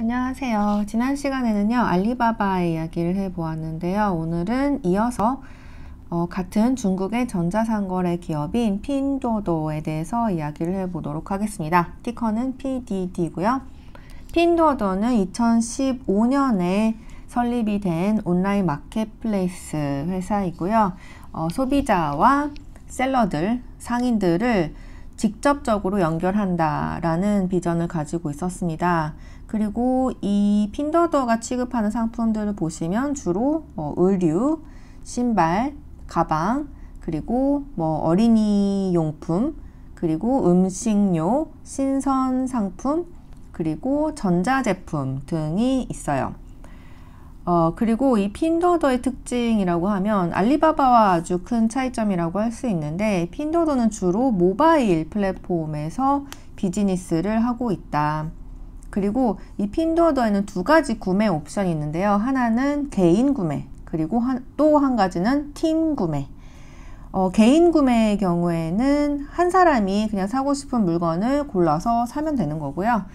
안녕하세요. 지난 시간에는요, 알리바바의 이야기를 해보았는데요. 오늘은 이어서 어, 같은 중국의 전자상거래 기업인 핀도도에 대해서 이야기를 해보도록 하겠습니다. 티커는 PDD고요. 핀도도는 2015년에 설립이 된 온라인 마켓플레이스 회사이고요. 어, 소비자와 셀러들, 상인들을 직접적으로 연결한다라는 비전을 가지고 있었습니다. 그리고 이 핀더더가 취급하는 상품들을 보시면 주로 뭐 의류, 신발, 가방, 그리고 뭐 어린이 용품, 그리고 음식료, 신선 상품, 그리고 전자제품 등이 있어요. 어, 그리고 이핀더더의 특징이라고 하면 알리바바와 아주 큰 차이점이라고 할 수 있는데 핀더더는 주로 모바일 플랫폼에서 비즈니스를 하고 있다. 그리고 이핀더더에는두 가지 구매 옵션이 있는데요. 하나는 개인 구매, 그리고 또 한 가지는 팀 구매. 어, 개인 구매의 경우에는 한 사람이 그냥 사고 싶은 물건을 골라서 사면 되는 거고요.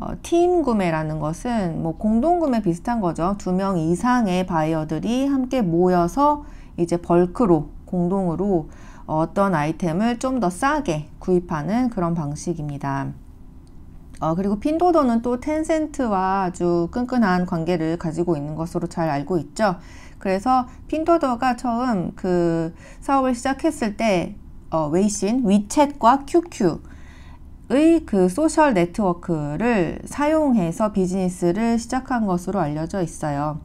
어, 팀 구매라는 것은 뭐 공동 구매 비슷한 거죠. 두 명 이상의 바이어들이 함께 모여서 이제 벌크로 공동으로 어떤 아이템을 좀 더 싸게 구입하는 그런 방식입니다. 어, 그리고 핀도도는 또 텐센트와 아주 끈끈한 관계를 가지고 있는 것으로 잘 알고 있죠. 그래서 핀도도가 처음 그 사업을 시작했을 때 어, 웨이신, 위챗과 QQ 의그 소셜 네트워크를 사용해서 비즈니스를 시작한 것으로 알려져 있어요.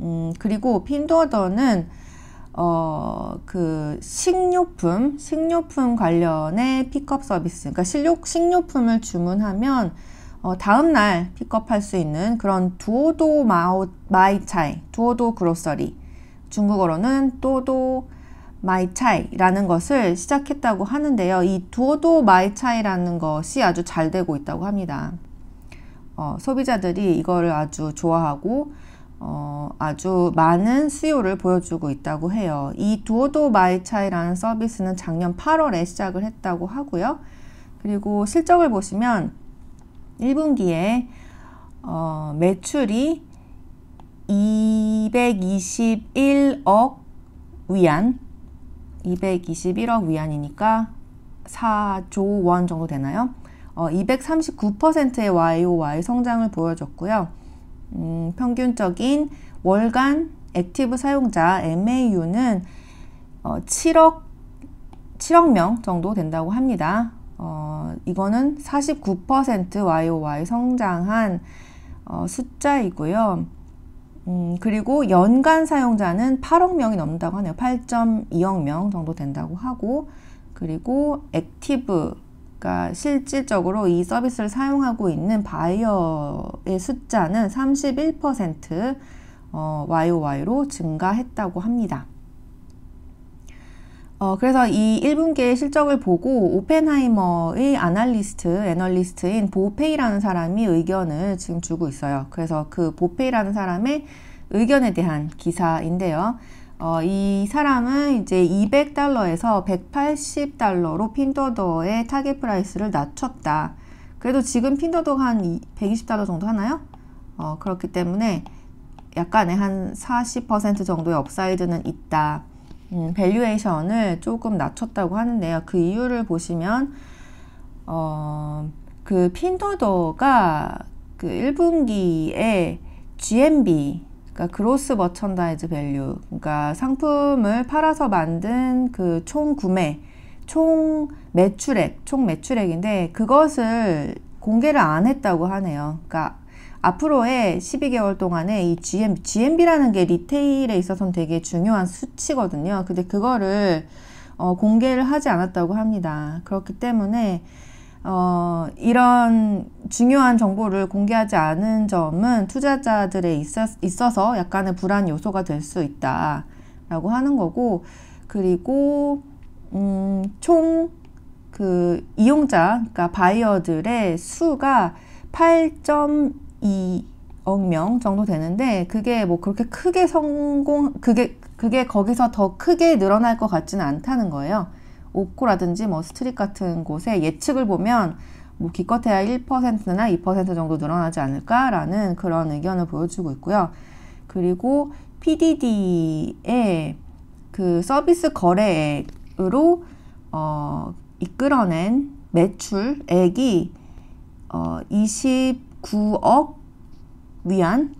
음, 그리고 핀도어더는 어, 그 식료품, 식료품 관련의 픽업 서비스, 그러니까 식료, 식료품을 주문하면 어, 다음 날 픽업할 수 있는 그런 두오도 마오, 마이차이, 두오도 그로서리, 중국어로는 또도 마이차이라는 것을 시작했다고 하는데요. 이 두오도 마이차이라는 것이 아주 잘 되고 있다고 합니다. 어, 소비자들이 이거를 아주 좋아하고 어, 아주 많은 수요를 보여주고 있다고 해요. 이 두오도 마이차이라는 서비스는 작년 8월에 시작을 했다고 하고요. 그리고 실적을 보시면 1분기에 어, 매출이 221억 위안 221억 위안이니까 4조 원 정도 되나요? 어, 239%의 YOY 성장을 보여줬고요. 음, 평균적인 월간 액티브 사용자 MAU는 어, 7억 7억 명 정도 된다고 합니다. 어, 이거는 49% YOY 성장한 어, 숫자이고요. 음, 그리고 연간 사용자는 8억 명이 넘는다고 하네요. 8.2억 명 정도 된다고 하고, 그리고 액티브, 그러니까 실질적으로 이 서비스를 사용하고 있는 바이어의 숫자는 31% 어, YOY로 증가했다고 합니다. 어, 그래서 이 1분기의 실적을 보고 오펜하이머의 아날리스트, 애널리스트인 보페이라는 사람이 의견을 지금 주고 있어요. 그래서 그 보페이라는 사람의 의견에 대한 기사인데요. 어, 이 사람은 이제 200달러에서 180달러로 핀더더의 타겟 프라이스를 낮췄다. 그래도 지금 핀더더가 한 120달러 정도 하나요? 어, 그렇기 때문에 약간의 한 40% 정도의 업사이드는 있다. 음, 밸류에이션을 조금 낮췄다고 하는데요. 그 이유를 보시면 어, 그 핀도더가 그 1분기에 GMB 그러니까 그로스 머천다이즈 밸류 그러니까 상품을 팔아서 만든 그 총 구매 총 매출액 총 매출액인데 그것을 공개를 안 했다고 하네요. 그러니까 앞으로의 12개월 동안에 이 GM, GMB라는 게 리테일에 있어서는 되게 중요한 수치거든요. 근데 그거를 어, 공개를 하지 않았다고 합니다. 그렇기 때문에 어, 이런 중요한 정보를 공개하지 않은 점은 투자자들에 있어, 있어서 약간의 불안 요소가 될 수 있다라고 하는 거고 그리고 음, 총 그 이용자 그러니까 바이어들의 수가 2억명 정도 되는데 그게 뭐 그렇게 크게 성공 그게 그게 거기서 더 크게 늘어날 것 같지는 않다는 거예요. 옥고라든지 뭐 스트릿 같은 곳에 예측을 보면 뭐 기껏해야 1%나 2% 정도 늘어나지 않을까라는 그런 의견을 보여주고 있고요. 그리고 PDD의 그 서비스 거래액으로 어, 이끌어낸 매출액이 어, 20 9억 위안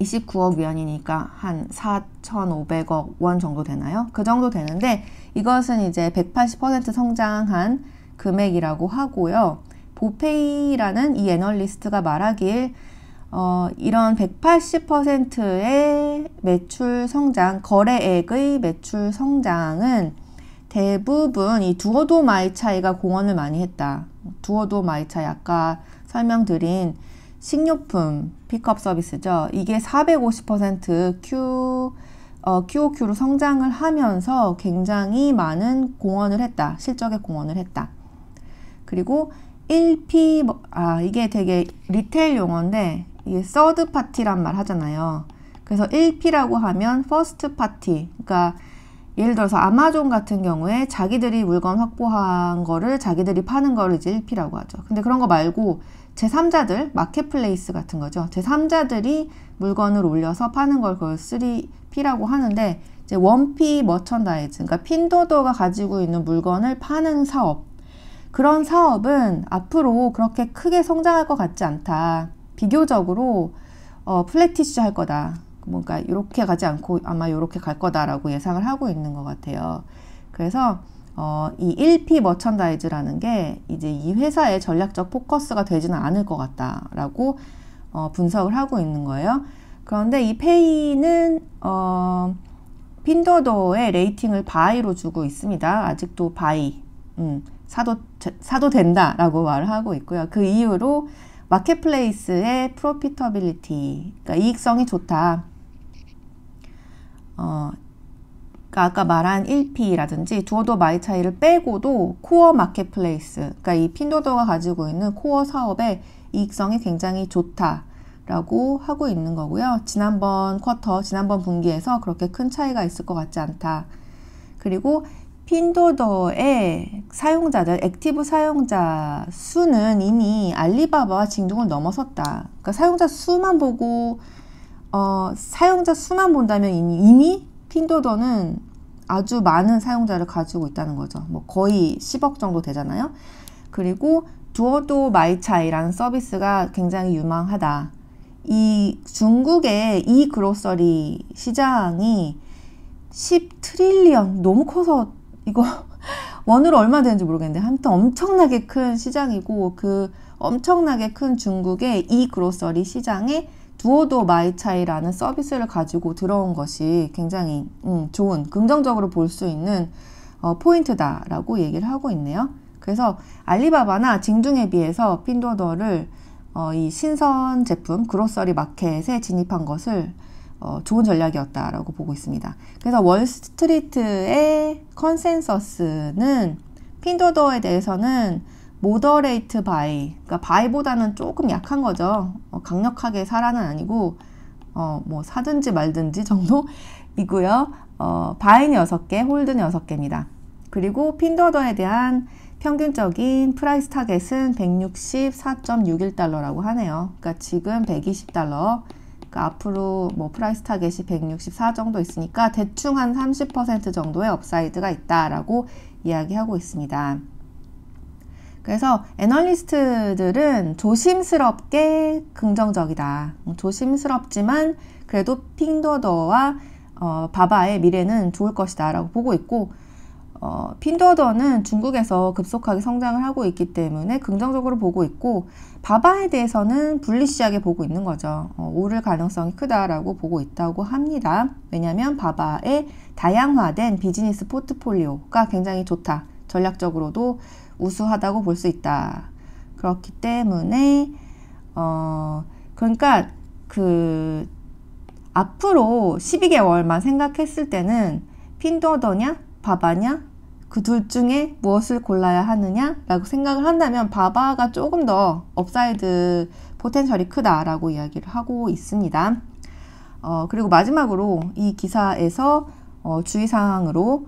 29억 위안이니까 한 4,500억 원 정도 되나요? 그 정도 되는데 이것은 이제 180% 성장한 금액이라고 하고요. 보페이라는 이 애널리스트가 말하길 어, 이런 180%의 매출 성장, 거래액의 매출 성장은 대부분 이 두어도 마이 차이가 공헌을 많이 했다. 두어도 마이 차이 아까 설명드린 식료품 픽업 서비스죠. 이게 450% Q, 어, QOQ로 성장을 하면서 굉장히 많은 공헌을 했다. 실적에 공헌을 했다. 그리고 1P, 뭐, 아, 이게 되게 리테일 용어인데, 이게 서드 파티란 말 하잖아요. 그래서 1P라고 하면 퍼스트 파티. 그러니까 예를 들어서 아마존 같은 경우에 자기들이 물건 확보한 거를 자기들이 파는 거를 이제 1P라고 하죠. 근데 그런 거 말고 제3자들, 마켓플레이스 같은 거죠. 제3자들이 물건을 올려서 파는 걸 그걸 3P라고 하는데 이제 원피 머천다이즈, 그러니까 핀도도가 가지고 있는 물건을 파는 사업. 그런 사업은 앞으로 그렇게 크게 성장할 것 같지 않다. 비교적으로 어, 플래티쉬 할 거다. 뭔가 이렇게 가지 않고 아마 이렇게 갈 거다라고 예상을 하고 있는 것 같아요. 그래서 어, 이 1P 머천다이즈라는 게 이제 이 회사의 전략적 포커스가 되지는 않을 것 같다라고 어, 분석을 하고 있는 거예요. 그런데 이 페이는 어, 핀더더의 레이팅을 바이로 주고 있습니다. 아직도 바이 음, 사도 사도 된다라고 말을 하고 있고요. 그 이유로 마켓플레이스의 프로피터빌리티, 그러니까 이익성이 좋다. 어, 그러니까 아까 말한 1P라든지 두어도 마이 차이를 빼고도 코어 마켓플레이스, 그러니까 이 핀도더가 가지고 있는 코어 사업의 이익성이 굉장히 좋다라고 하고 있는 거고요. 지난번 쿼터, 지난번 분기에서 그렇게 큰 차이가 있을 것 같지 않다. 그리고 핀도더의 사용자들, 액티브 사용자 수는 이미 알리바바와 징동을 넘어섰다. 그러니까 사용자 수만 보고 어, 사용자 수만 본다면 이미 핀도더는 아주 많은 사용자를 가지고 있다는 거죠. 뭐 거의 10억 정도 되잖아요. 그리고 두어도 마이차이라는 서비스가 굉장히 유망하다. 이 중국의 이 그로서리 시장이 10 트릴리언 너무 커서 이거 원으로 얼마 되는지 모르겠는데 아무튼 엄청나게 큰 시장이고 그 엄청나게 큰 중국의 이 그로서리 시장에 두어도 마이차이라는 서비스를 가지고 들어온 것이 굉장히 음, 좋은 긍정적으로 볼 수 있는 어, 포인트다라고 얘기를 하고 있네요. 그래서 알리바바나 징중에 비해서 핀도더를 어, 이 신선 제품 그로서리 마켓에 진입한 것을 어, 좋은 전략이었다라고 보고 있습니다. 그래서 월스트리트의 컨센서스는 핀도더에 대해서는 moderate by 그러니까 by보다는 조금 약한 거죠. 어, 강력하게 사라는 아니고 어, 뭐 사든지 말든지 정도이고요. 어, 바인 6개, 홀드는 6개입니다. 그리고 핀더더에 대한 평균적인 프라이스 타겟은 164.61달러라고 하네요. 그러니까 지금 120달러. 그러니까 앞으로 뭐 프라이스 타겟이 164 정도 있으니까 대충 한 30% 정도의 업사이드가 있다라고 이야기하고 있습니다. 그래서 애널리스트들은 조심스럽게 긍정적이다. 뭐 조심스럽지만 그래도 핀더더와 어, 바바의 미래는 좋을 것이다 라고 보고 있고 어, 핀더더는 중국에서 급속하게 성장을 하고 있기 때문에 긍정적으로 보고 있고 바바에 대해서는 불리시하게 보고 있는 거죠. 어, 오를 가능성이 크다라고 보고 있다고 합니다. 왜냐하면 바바의 다양화된 비즈니스 포트폴리오가 굉장히 좋다. 전략적으로도 우수하다고 볼 수 있다. 그렇기 때문에 어 그러니까 그 앞으로 12개월만 생각했을 때는 핀도더냐 바바냐 그 둘 중에 무엇을 골라야 하느냐라고 생각을 한다면 바바가 조금 더 업사이드 포텐셜이 크다라고 이야기를 하고 있습니다. 어, 그리고 마지막으로 이 기사에서 어, 주의사항으로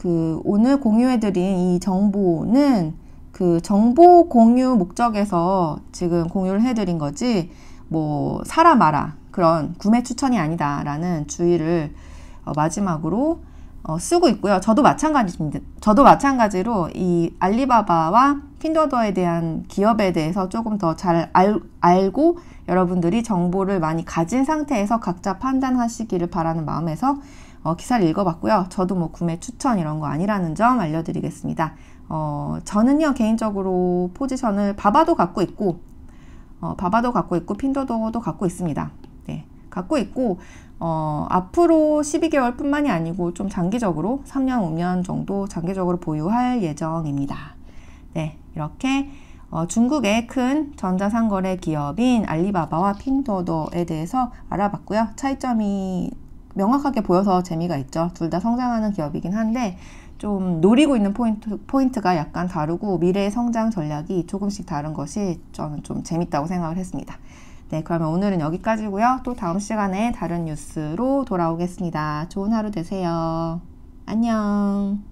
그 오늘 공유해드린 이 정보는 그 정보 공유 목적에서 지금 공유를 해드린 거지 뭐 사라 마라 그런 구매 추천이 아니다라는 주의를 어 마지막으로 어 쓰고 있고요. 저도 마찬가지입니다. 저도 마찬가지로 이 알리바바와 핀더더에 대한 기업에 대해서 조금 더 잘 알고 여러분들이 정보를 많이 가진 상태에서 각자 판단하시기를 바라는 마음에서 어, 기사를 읽어봤고요. 저도 뭐 구매 추천 이런 거 아니라는 점 알려드리겠습니다. 어, 저는요 개인적으로 포지션을 바바도 갖고 있고 어, 바바도 갖고 있고 핀더도도 갖고 있습니다. 네, 갖고 있고 어, 앞으로 12개월 뿐만이 아니고 좀 장기적으로 3년, 5년 정도 장기적으로 보유할 예정입니다. 네, 이렇게 어, 중국의 큰 전자상거래 기업인 알리바바와 핀더도에 대해서 알아봤고요. 차이점이 명확하게 보여서 재미가 있죠. 둘 다 성장하는 기업이긴 한데 좀 노리고 있는 포인트, 포인트가 약간 다르고 미래의 성장 전략이 조금씩 다른 것이 저는 좀 재밌다고 생각을 했습니다. 네, 그러면 오늘은 여기까지고요. 또 다음 시간에 다른 뉴스로 돌아오겠습니다. 좋은 하루 되세요. 안녕.